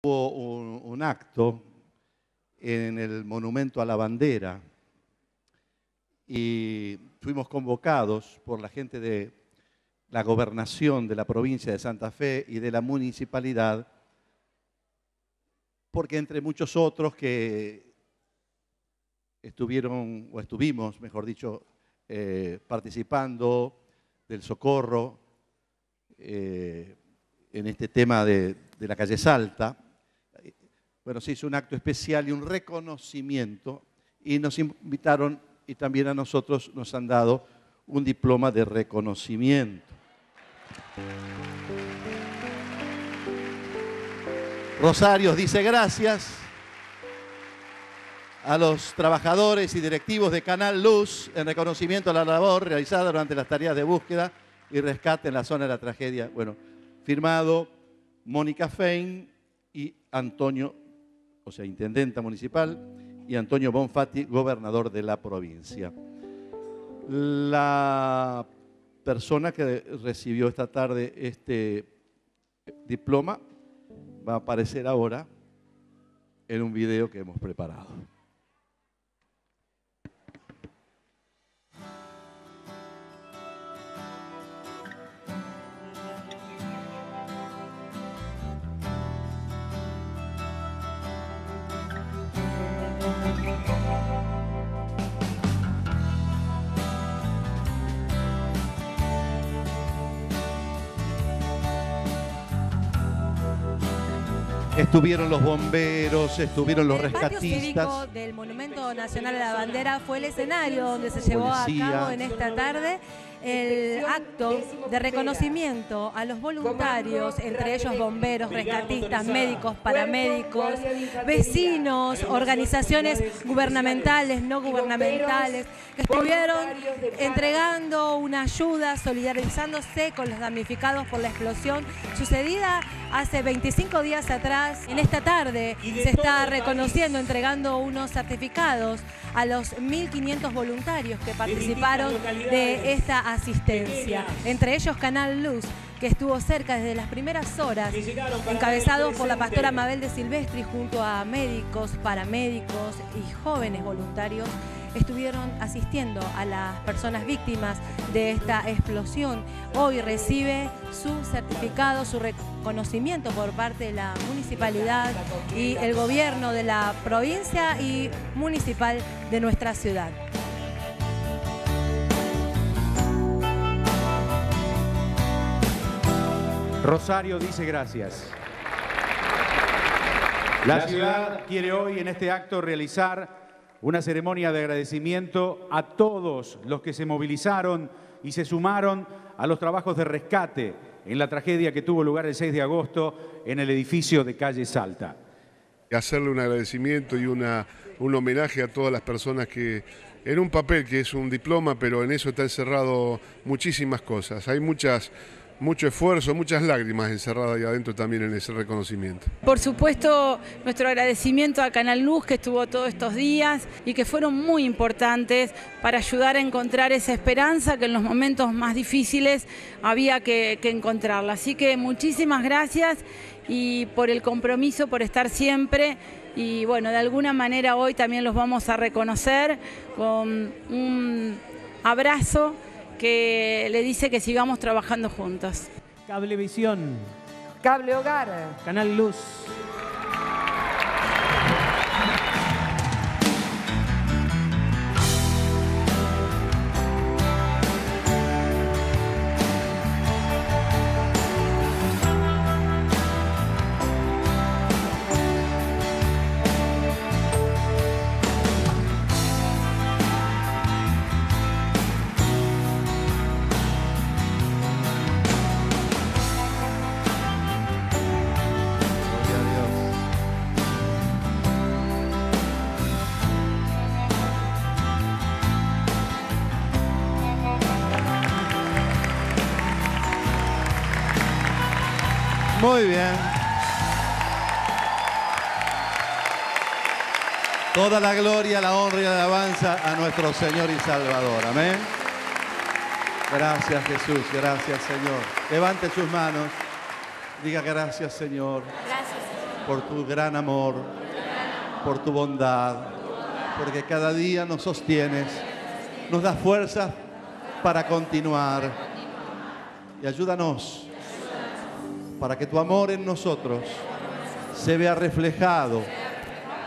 Hubo un, acto en el monumento a la bandera y fuimos convocados por la gente de la gobernación de la provincia de Santa Fe y de la municipalidad, porque entre muchos otros que estuvieron, o estuvimos, mejor dicho, eh, participando del socorro eh, en este tema de la calle Salta, bueno, se hizo un acto especial y un reconocimiento y nos invitaron y también a nosotros nos han dado un diploma de reconocimiento. Rosarios dice gracias a los trabajadores y directivos de Canal Luz en reconocimiento a la labor realizada durante las tareas de búsqueda y rescate en la zona de la tragedia. Bueno, firmado Mónica Fein y Antonio o sea, intendenta municipal, y Antonio Bonfatti, gobernador de la provincia. La persona que recibió esta tarde este diploma va a aparecer ahora en un video que hemos preparado. Estuvieron los bomberos, estuvieron los el rescatistas. cívico del Monumento Nacional a la Bandera fue el escenario donde se llevó a cabo en esta tarde el acto de reconocimiento a los voluntarios, entre ellos bomberos, rescatistas, médicos, paramédicos, vecinos, organizaciones gubernamentales, no gubernamentales, que estuvieron entregando una ayuda, solidarizándose con los damnificados por la explosión sucedida hace 25 días atrás. En esta tarde se está reconociendo, entregando unos certificados a los 1.500 voluntarios que participaron de esta asistencia. Entre ellos Canal Luz, que estuvo cerca desde las primeras horas, encabezado por la pastora Mabel de Silvestri junto a médicos, paramédicos y jóvenes voluntarios estuvieron asistiendo a las personas víctimas de esta explosión. Hoy recibe su certificado, su reconocimiento por parte de la municipalidad y el gobierno de la provincia y municipal de nuestra ciudad. Rosario dice gracias. La ciudad quiere hoy en este acto realizar una ceremonia de agradecimiento a todos los que se movilizaron y se sumaron a los trabajos de rescate en la tragedia que tuvo lugar el 6 de agosto en el edificio de calle Salta. Hacerle un agradecimiento y una, un homenaje a todas las personas que en un papel que es un diploma, pero en eso está encerrado muchísimas cosas. Hay muchas mucho esfuerzo, muchas lágrimas encerradas ahí adentro también en ese reconocimiento. Por supuesto, nuestro agradecimiento a Canal Luz que estuvo todos estos días y que fueron muy importantes para ayudar a encontrar esa esperanza que en los momentos más difíciles había que, que encontrarla. Así que muchísimas gracias y por el compromiso, por estar siempre. Y bueno, de alguna manera hoy también los vamos a reconocer con un abrazo que le dice que sigamos trabajando juntos. Cablevisión. Cable Hogar. Canal Luz. Muy bien. Toda la gloria, la honra y la alabanza a nuestro Señor y Salvador. Amén. Gracias Jesús, gracias Señor. Levante sus manos. Diga gracias Señor. Gracias. Por tu gran amor, por tu bondad, porque cada día nos sostienes, nos da fuerza para continuar. Y ayúdanos para que tu amor en nosotros se vea reflejado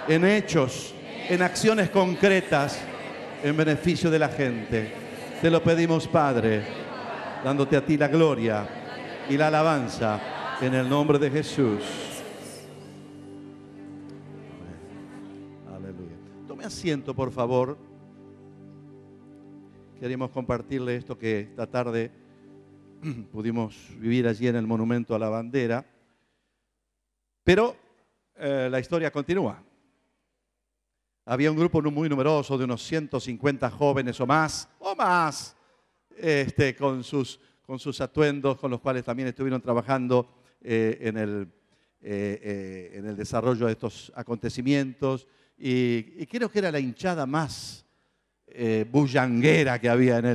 en hechos, en acciones concretas, en beneficio de la gente. Te lo pedimos, Padre, dándote a ti la gloria y la alabanza en el nombre de Jesús. Aleluya. Tome asiento, por favor. Queremos compartirle esto que esta tarde pudimos vivir allí en el Monumento a la Bandera. Pero eh, la historia continúa. Había un grupo muy numeroso de unos 150 jóvenes o más, o más, este, con, sus, con sus atuendos, con los cuales también estuvieron trabajando eh, en, el, eh, en el desarrollo de estos acontecimientos. Y, y creo que era la hinchada más eh, bullanguera que había en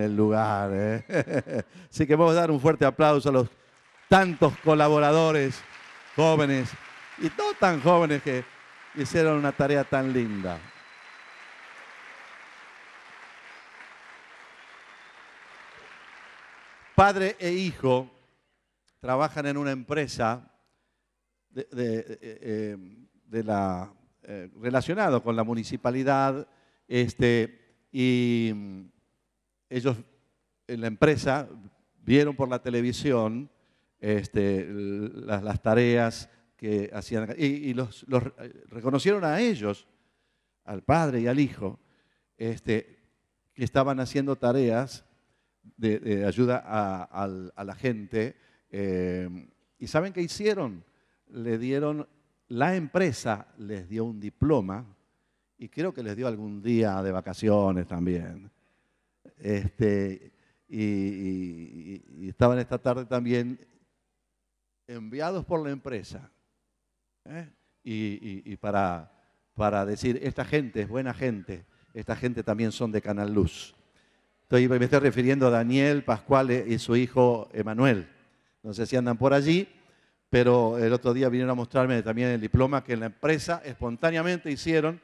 el, lugar. ¿eh? Así que vamos a dar un fuerte aplauso a los tantos colaboradores jóvenes y no tan jóvenes que hicieron una tarea tan linda. Padre e hijo trabajan en una empresa de, eh, la, relacionada con la municipalidad este, y ellos en la empresa vieron por la televisión este, las, tareas que hacían y, los, eh, reconocieron a ellos, al padre y al hijo, este, que estaban haciendo tareas de, ayuda a, la gente. Eh, ¿Y saben qué hicieron? Le dieron, la empresa les dio un diploma y creo que les dio algún día de vacaciones también. Este, y, estaban esta tarde también enviados por la empresa. ¿eh? Y, para, para decir, esta gente es buena gente, esta gente también son de Canal Luz. Estoy, me estoy refiriendo a Daniel, Pascual y su hijo Emanuel. No sé si andan por allí, pero el otro día vinieron a mostrarme también el diploma que en la empresa espontáneamente hicieron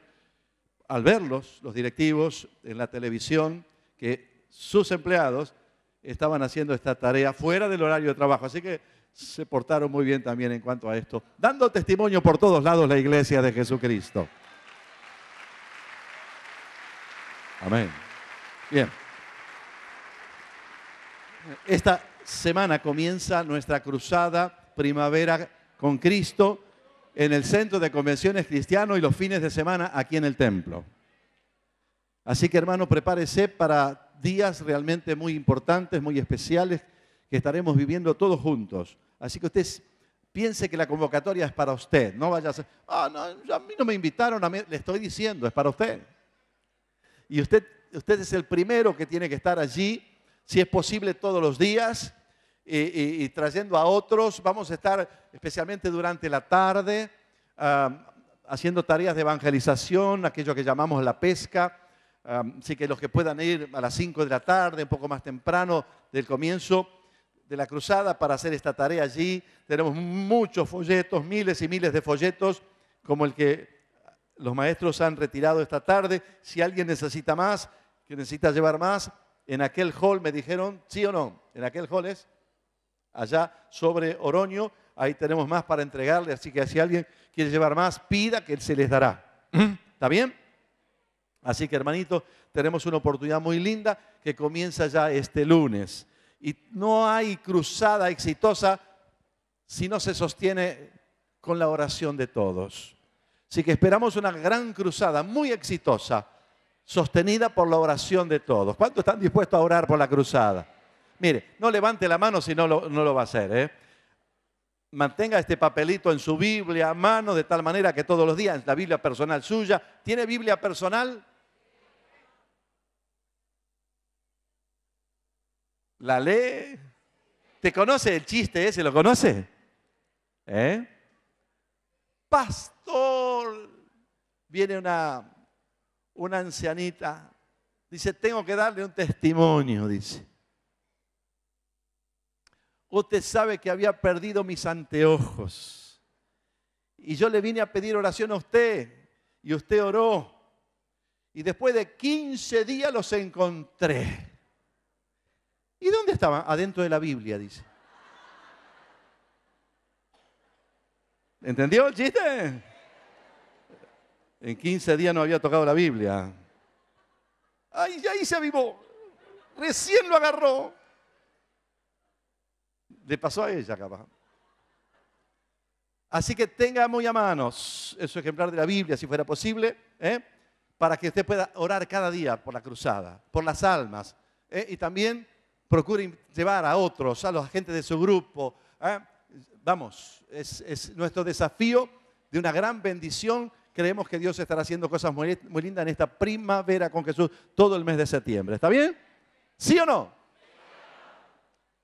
al verlos, los directivos en la televisión, que sus empleados estaban haciendo esta tarea fuera del horario de trabajo. Así que se portaron muy bien también en cuanto a esto, dando testimonio por todos lados la iglesia de Jesucristo. Amén. Bien. Esta semana comienza nuestra cruzada Primavera con Cristo en el Centro de Convenciones Cristianos y los fines de semana aquí en el templo. Así que hermano, prepárese para días realmente muy importantes, muy especiales, que estaremos viviendo todos juntos. Así que usted piense que la convocatoria es para usted, no vaya a ser, ah, no, a mí no me invitaron, a mí, le estoy diciendo, es para usted. Y usted, usted es el primero que tiene que estar allí, si es posible todos los días, y, trayendo a otros. Vamos a estar especialmente durante la tarde haciendo tareas de evangelización, aquello que llamamos la pesca. así que los que puedan ir a las 5 de la tarde, un poco más temprano del comienzo de la cruzada para hacer esta tarea allí. Tenemos muchos folletos, miles y miles de folletos, como el que los maestros han retirado esta tarde. Si alguien necesita más, que necesita llevar más, en aquel hall me dijeron, sí o no, en aquel hall es allá sobre Oroño. Ahí tenemos más para entregarle, así que si alguien quiere llevar más, pida que se les dará. ¿Está bien? Así que hermanito tenemos una oportunidad muy linda que comienza ya este lunes. Y no hay cruzada exitosa si no se sostiene con la oración de todos. Así que esperamos una gran cruzada muy exitosa, sostenida por la oración de todos. ¿Cuántos están dispuestos a orar por la cruzada? Mire, no levante la mano si no lo, va a hacer. ¿eh? Mantenga este papelito en su Biblia a mano de tal manera que todos los días, la Biblia personal suya, ¿tiene Biblia personal? ¿La lee? ¿Te conoce el chiste ese? ¿Lo conoce? ¿Eh? Pastor, viene una, una ancianita, dice, tengo que darle un testimonio, dice usted sabe que había perdido mis anteojos. Y yo le vine a pedir oración a usted y usted oró. Y después de 15 días los encontré. ¿Y dónde estaban? Adentro de la Biblia, dice. ¿Entendió el chiste? En 15 días no había tocado la Biblia. Ay, ahí se avivó. Recién lo agarró. Le pasó a ella, capaz. Así que tenga muy a manos su ejemplar de la Biblia, si fuera posible, ¿eh? para que usted pueda orar cada día por la cruzada, por las almas, ¿eh? y también procure llevar a otros, a los agentes de su grupo. ¿eh? Vamos, es, nuestro desafío de una gran bendición. Creemos que Dios estará haciendo cosas muy lindas en esta primavera con Jesús todo el mes de septiembre. ¿Está bien? ¿Sí o no?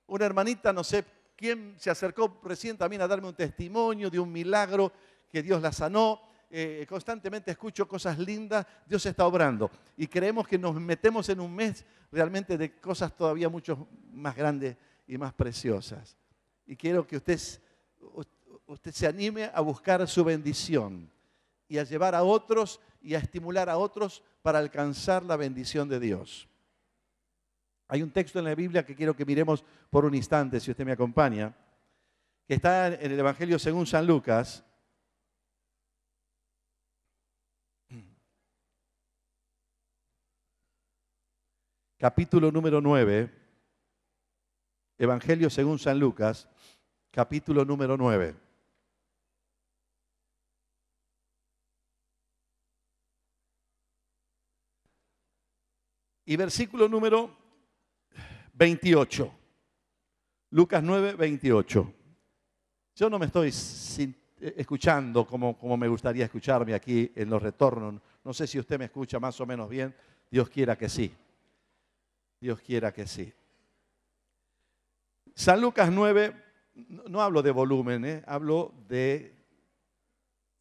Una hermanita, no sé quién, se acercó recién también a darme un testimonio de un milagro que Dios la sanó. Eh, constantemente escucho cosas lindas, Dios está obrando. Y creemos que nos metemos en un mes realmente de cosas todavía mucho más grandes y más preciosas. Y quiero que usted, usted se anime a buscar su bendición y a llevar a otros y a estimular a otros para alcanzar la bendición de Dios. Hay un texto en la Biblia que quiero que miremos por un instante, si usted me acompaña, que está en el Evangelio según San Lucas. Capítulo número 9, Evangelio según San Lucas, capítulo número 9. Y versículo número 28. Lucas 9, 28. Yo no me estoy eh, escuchando como, como me gustaría escucharme aquí en los retornos. No sé si usted me escucha más o menos bien. Dios quiera que sí. Dios quiera que sí. San Lucas 9, no hablo de volumen, eh, hablo de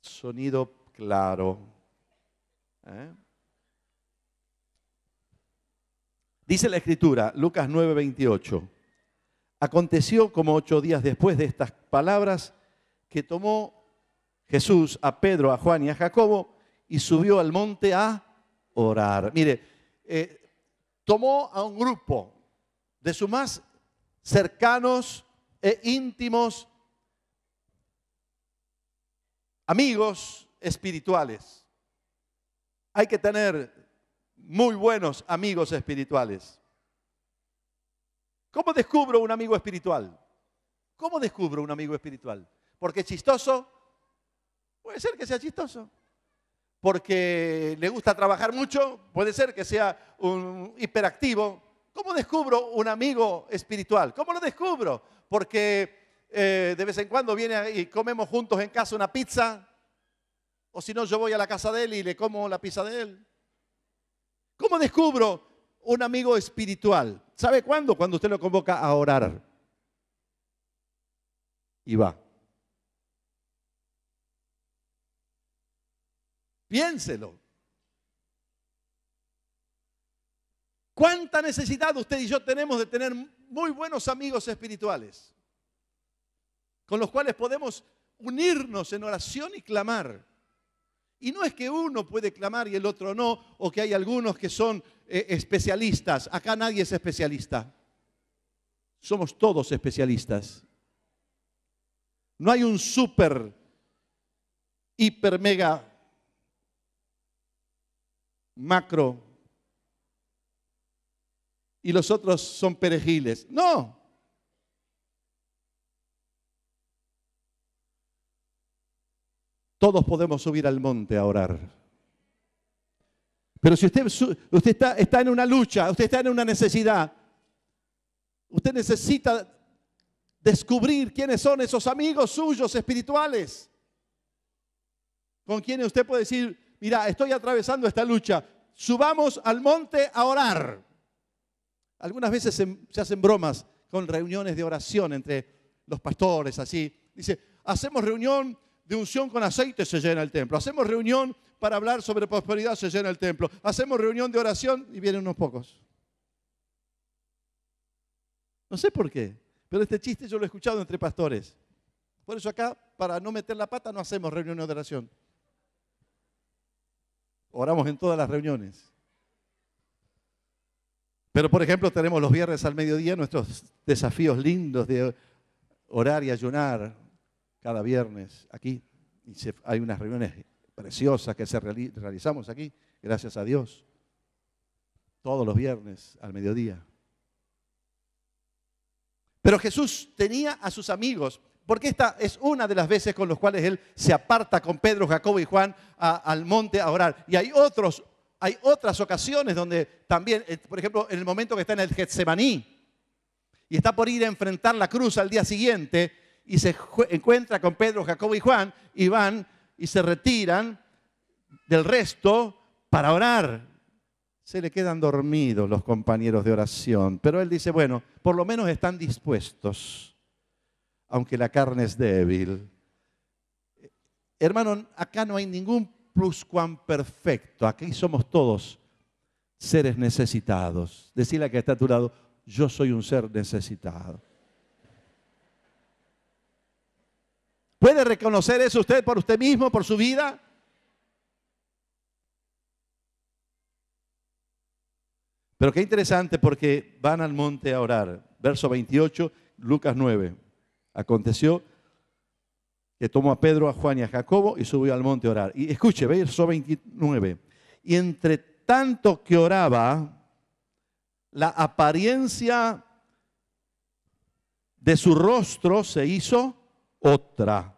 sonido claro. ¿eh? Dice la escritura, Lucas 9, 28. Aconteció como ocho días después de estas palabras que tomó Jesús a Pedro, a Juan y a Jacobo y subió al monte a orar. Mire, eh, tomó a un grupo de sus más cercanos e íntimos amigos espirituales. Hay que tener muy buenos amigos espirituales. ¿Cómo descubro un amigo espiritual? ¿Cómo descubro un amigo espiritual? ¿Porque es chistoso? Puede ser que sea chistoso. ¿Porque le gusta trabajar mucho? Puede ser que sea un hiperactivo. ¿Cómo descubro un amigo espiritual? ¿Cómo lo descubro? ¿Porque eh, de vez en cuando viene y comemos juntos en casa una pizza? ¿O si no, yo voy a la casa de él y le como la pizza de él? cómo descubro un amigo espiritual? ¿Sabe cuándo? Cuando usted lo convoca a orar. Y va. Piénselo. ¿Cuánta necesidad usted y yo tenemos de tener muy buenos amigos espirituales? Con los cuales podemos unirnos en oración y clamar. Y no es que uno puede clamar y el otro no, o que hay algunos que son eh, especialistas. Acá nadie es especialista. Somos todos especialistas. No hay un super, hiper, mega, macro. Y los otros son perejiles. No, Todos podemos subir al monte a orar. Pero si usted, está, en una lucha, usted está en una necesidad, usted necesita descubrir quiénes son esos amigos suyos espirituales, con quienes usted puede decir, mira, estoy atravesando esta lucha, subamos al monte a orar. Algunas veces se hacen bromas con reuniones de oración entre los pastores, así. Dice, hacemos reunión de unción con aceite, se llena el templo. Hacemos reunión para hablar sobre prosperidad, se llena el templo. Hacemos reunión de oración y vienen unos pocos. No sé por qué, pero este chiste yo lo he escuchado entre pastores. Por eso acá, para no meter la pata, no hacemos reunión de oración. Oramos en todas las reuniones. Pero, por ejemplo, tenemos los viernes al mediodía nuestros desafíos lindos de orar y ayunar, cada viernes aquí. hay unas reuniones preciosas que se realizamos aquí, gracias a Dios, todos los viernes al mediodía. Pero Jesús tenía a sus amigos, porque esta es una de las veces con las cuales él se aparta con Pedro, Jacobo y Juan al monte a orar. Y hay otros, hay otras ocasiones donde también, eh, por ejemplo, en el momento que está en el Getsemaní y está por ir a enfrentar la cruz al día siguiente, y se encuentra con Pedro, Jacobo y Juan y van y se retiran del resto para orar. Se le quedan dormidos los compañeros de oración, pero él dice, bueno, por lo menos están dispuestos, aunque la carne es débil. Hermano, acá no hay ningún perfecto. aquí somos todos seres necesitados. Decirle a que está a tu lado, yo soy un ser necesitado. ¿Puede reconocer eso usted por usted mismo, por su vida? Pero qué interesante porque van al monte a orar. Verso 28, Lucas 9. Aconteció que tomó a Pedro, a Juan y a Jacobo y subió al monte a orar. Y escuche, verso 29. Y entre tanto que oraba, la apariencia de su rostro se hizo otra.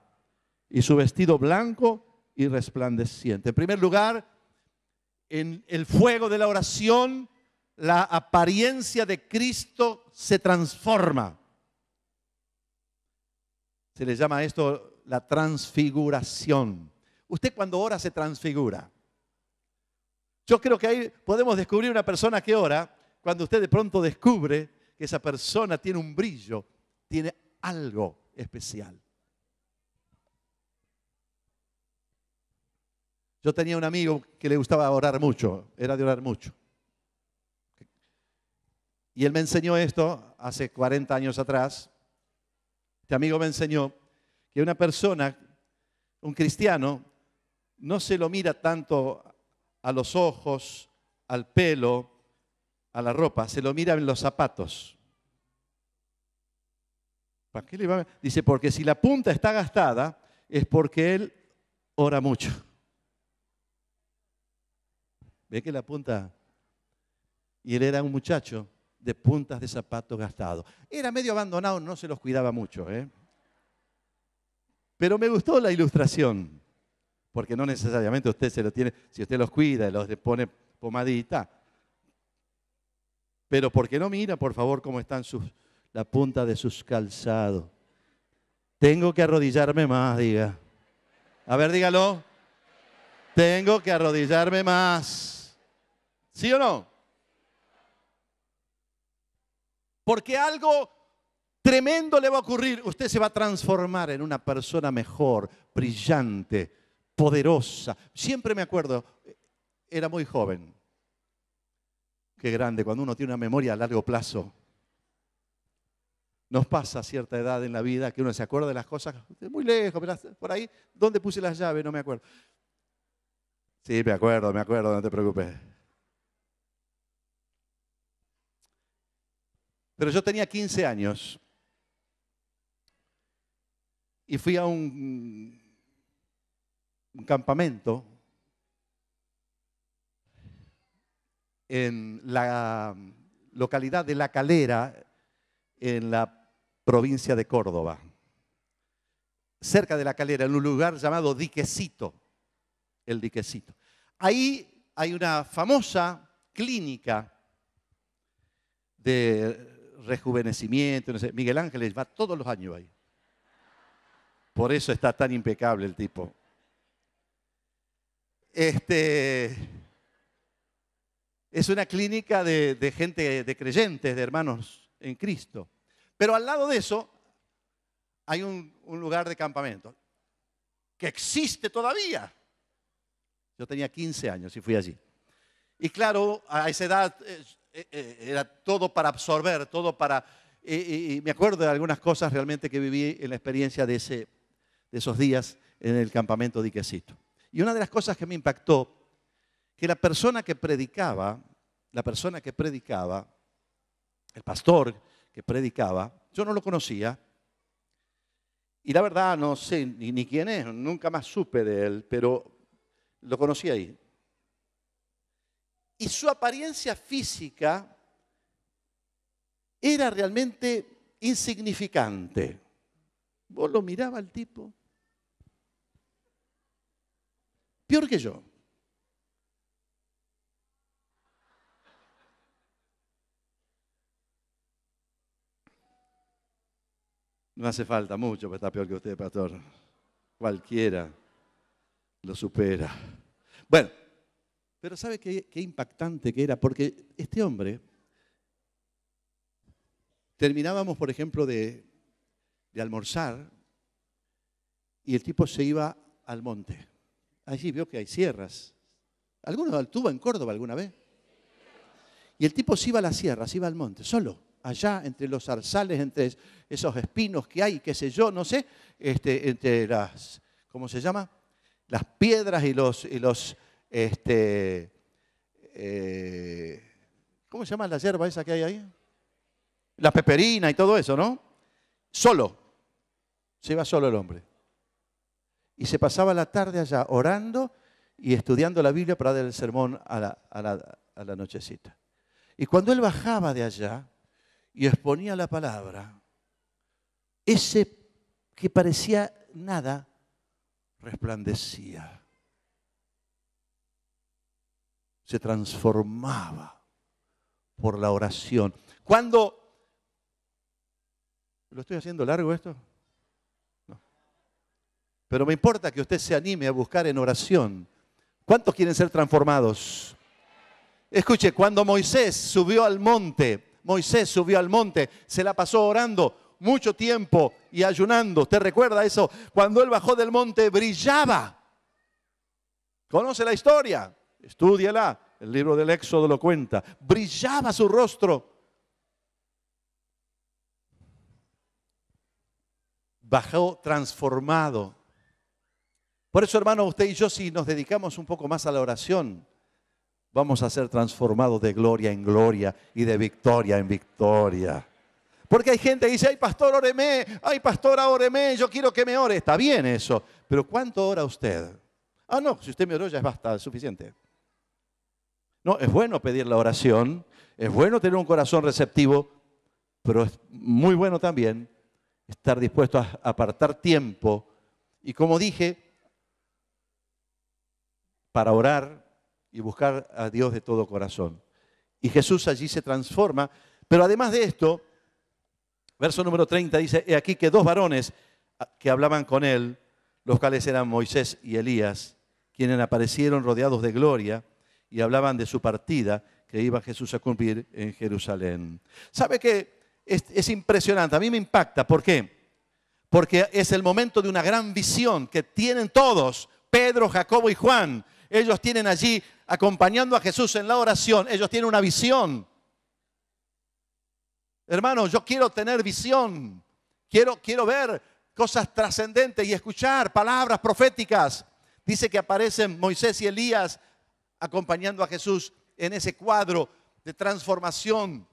Y su vestido blanco y resplandeciente. En primer lugar, en el fuego de la oración, la apariencia de Cristo se transforma. Se le llama esto la transfiguración. Usted cuando ora se transfigura. Yo creo que ahí podemos descubrir una persona que ora cuando usted de pronto descubre que esa persona tiene un brillo, tiene algo especial. Yo tenía un amigo que le gustaba orar mucho, era de orar mucho. Y él me enseñó esto hace 40 años atrás. Este amigo me enseñó que una persona, un cristiano, no se lo mira tanto a los ojos, al pelo, a la ropa, se lo mira en los zapatos. ¿Para qué le va? Dice, porque si la punta está gastada es porque él ora mucho. Ve que la punta. Y él era un muchacho de puntas de zapatos gastados. Era medio abandonado, no se los cuidaba mucho. ¿eh? Pero me gustó la ilustración, porque no necesariamente usted se lo tiene, si usted los cuida y los pone pomadita. Pero ¿por qué no mira, por favor, cómo están sus, la punta de sus calzados. Tengo que arrodillarme más, diga. A ver, dígalo. Tengo que arrodillarme más. ¿Sí o no? Porque algo tremendo le va a ocurrir. Usted se va a transformar en una persona mejor, brillante, poderosa. Siempre me acuerdo, era muy joven. Qué grande, cuando uno tiene una memoria a largo plazo. Nos pasa a cierta edad en la vida que uno se acuerda de las cosas muy lejos, por ahí, ¿dónde puse las llaves? No me acuerdo. Sí, me acuerdo, me acuerdo, no te preocupes. Pero yo tenía 15 años y fui a un, campamento en la localidad de La Calera, en la provincia de Córdoba, cerca de La Calera, en un lugar llamado Diquecito, el Diquecito. Ahí hay una famosa clínica de rejuvenecimiento. No sé. Miguel Ángeles va todos los años ahí. Por eso está tan impecable el tipo. Este, es una clínica de, gente, de creyentes, de hermanos en Cristo. Pero al lado de eso hay un, un lugar de campamento que existe todavía. Yo tenía 15 años y fui allí. Y claro, a esa edad eh, eh, eh, era todo para absorber, todo para... Y, me acuerdo de algunas cosas realmente que viví en la experiencia de, ese, de esos días en el campamento de Iquecito. Y una de las cosas que me impactó, que la persona que predicaba, la persona que predicaba, el pastor que predicaba, yo no lo conocía, y la verdad no sé ni, ni quién es, nunca más supe de él, pero lo conocí ahí y su apariencia física era realmente insignificante. Vos lo miraba al tipo. Peor que yo. No hace falta mucho para estar peor que usted, pastor. Cualquiera lo supera. Bueno, pero ¿sabe qué, impactante que era? Porque este hombre, terminábamos, por ejemplo, de, almorzar y el tipo se iba al monte. Allí vio que hay sierras. ¿Alguno tuvo en Córdoba alguna vez? Y el tipo se iba a las sierras, se iba al monte, solo, allá entre los zarzales, entre esos espinos que hay, qué sé yo, no sé, este, entre las, ¿cómo se llama? Las piedras y los, y los este, eh, ¿cómo se llama la hierba esa que hay ahí? La peperina y todo eso, ¿no? Solo. Se iba solo el hombre. Y se pasaba la tarde allá orando y estudiando la Biblia para dar el sermón a la, a la nochecita. Y cuando él bajaba de allá y exponía la palabra, ese que parecía nada resplandecía se transformaba por la oración. Cuando... ¿Lo estoy haciendo largo esto? No. Pero me importa que usted se anime a buscar en oración. ¿Cuántos quieren ser transformados? Escuche, cuando Moisés subió al monte, Moisés subió al monte, se la pasó orando mucho tiempo y ayunando. ¿Usted recuerda eso? Cuando él bajó del monte brillaba. ¿Conoce la historia? Estúdiala, el libro del Éxodo lo cuenta. Brillaba su rostro. Bajó transformado. Por eso, hermano, usted y yo, si nos dedicamos un poco más a la oración, vamos a ser transformados de gloria en gloria y de victoria en victoria. Porque hay gente que dice, ay pastor, óreme, ay pastora, óreme, yo quiero que me ore. Está bien eso, pero ¿cuánto ora usted? Ah, no, si usted me oró ya es bastante es suficiente. No, es bueno pedir la oración, es bueno tener un corazón receptivo, pero es muy bueno también estar dispuesto a apartar tiempo. Y como dije, para orar y buscar a Dios de todo corazón. Y Jesús allí se transforma. Pero además de esto, verso número 30 dice, he aquí que dos varones ah, que hablaban con él, los cuales eran Moisés y Elías, quienes aparecieron rodeados de gloria, y hablaban de su partida que iba Jesús a cumplir en Jerusalén. ¿Sabe qué? Es, impresionante, a mí me impacta. ¿Por qué? Porque es el momento de una gran visión que tienen todos, Pedro, Jacobo y Juan. Ellos tienen allí, acompañando a Jesús en la oración, ellos tienen una visión. Hermano, yo quiero tener visión. Quiero, quiero ver cosas trascendentes y escuchar palabras proféticas. Dice que aparecen Moisés y Elías acompañando a Jesús en ese cuadro de transformación.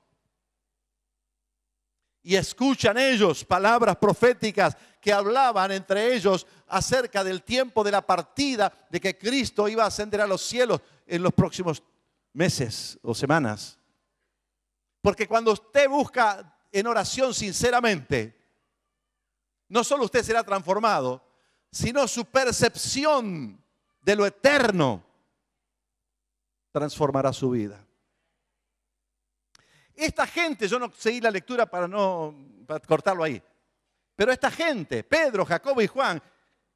Y escuchan ellos palabras proféticas que hablaban entre ellos acerca del tiempo de la partida, de que Cristo iba a ascender a los cielos en los próximos meses o semanas. Porque cuando usted busca en oración sinceramente, no solo usted será transformado, sino su percepción de lo eterno transformará su vida. Esta gente, yo no seguí la lectura para no cortarlo ahí, pero esta gente, Pedro, Jacobo y Juan,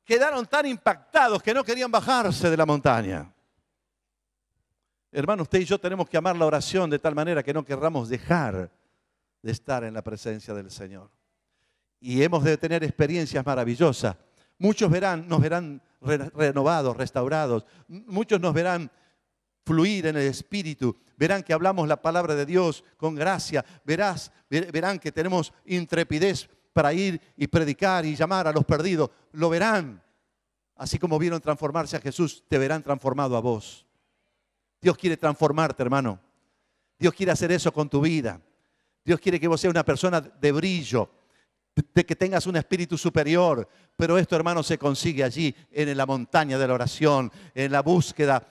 quedaron tan impactados que no querían bajarse de la montaña. Hermano, usted y yo tenemos que amar la oración de tal manera que no querramos dejar de estar en la presencia del Señor. Y hemos de tener experiencias maravillosas. Muchos verán, nos verán renovados, restaurados. Muchos nos verán fluir en el Espíritu. Verán que hablamos la palabra de Dios con gracia. Verás, verán que tenemos intrepidez para ir y predicar y llamar a los perdidos. Lo verán. Así como vieron transformarse a Jesús, te verán transformado a vos. Dios quiere transformarte, hermano. Dios quiere hacer eso con tu vida. Dios quiere que vos seas una persona de brillo, de que tengas un espíritu superior. Pero esto, hermano, se consigue allí, en la montaña de la oración, en la búsqueda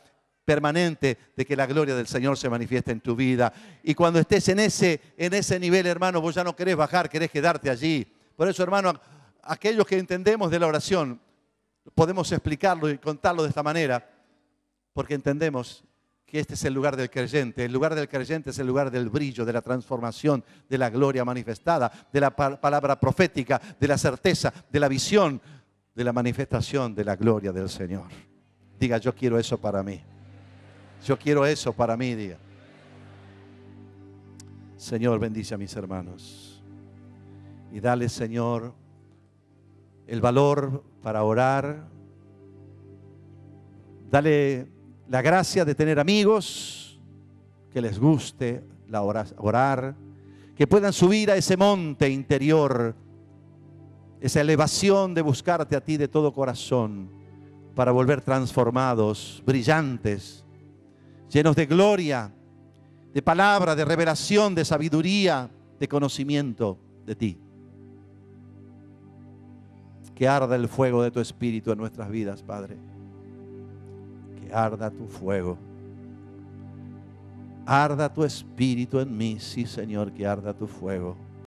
permanente de que la gloria del Señor se manifieste en tu vida. Y cuando estés en ese, en ese nivel, hermano, vos ya no querés bajar, querés quedarte allí. Por eso, hermano, aquellos que entendemos de la oración, podemos explicarlo y contarlo de esta manera, porque entendemos que este es el lugar del creyente. El lugar del creyente es el lugar del brillo, de la transformación, de la gloria manifestada, de la palabra profética, de la certeza, de la visión, de la manifestación de la gloria del Señor. Diga, yo quiero eso para mí. Yo quiero eso para mí, día. Señor, bendice a mis hermanos. Y dale, Señor, el valor para orar. Dale la gracia de tener amigos que les guste la orar, que puedan subir a ese monte interior, esa elevación de buscarte a ti de todo corazón, para volver transformados, brillantes llenos de gloria, de palabra, de revelación, de sabiduría, de conocimiento de ti. Que arda el fuego de tu espíritu en nuestras vidas, Padre. Que arda tu fuego. Arda tu espíritu en mí, sí Señor, que arda tu fuego.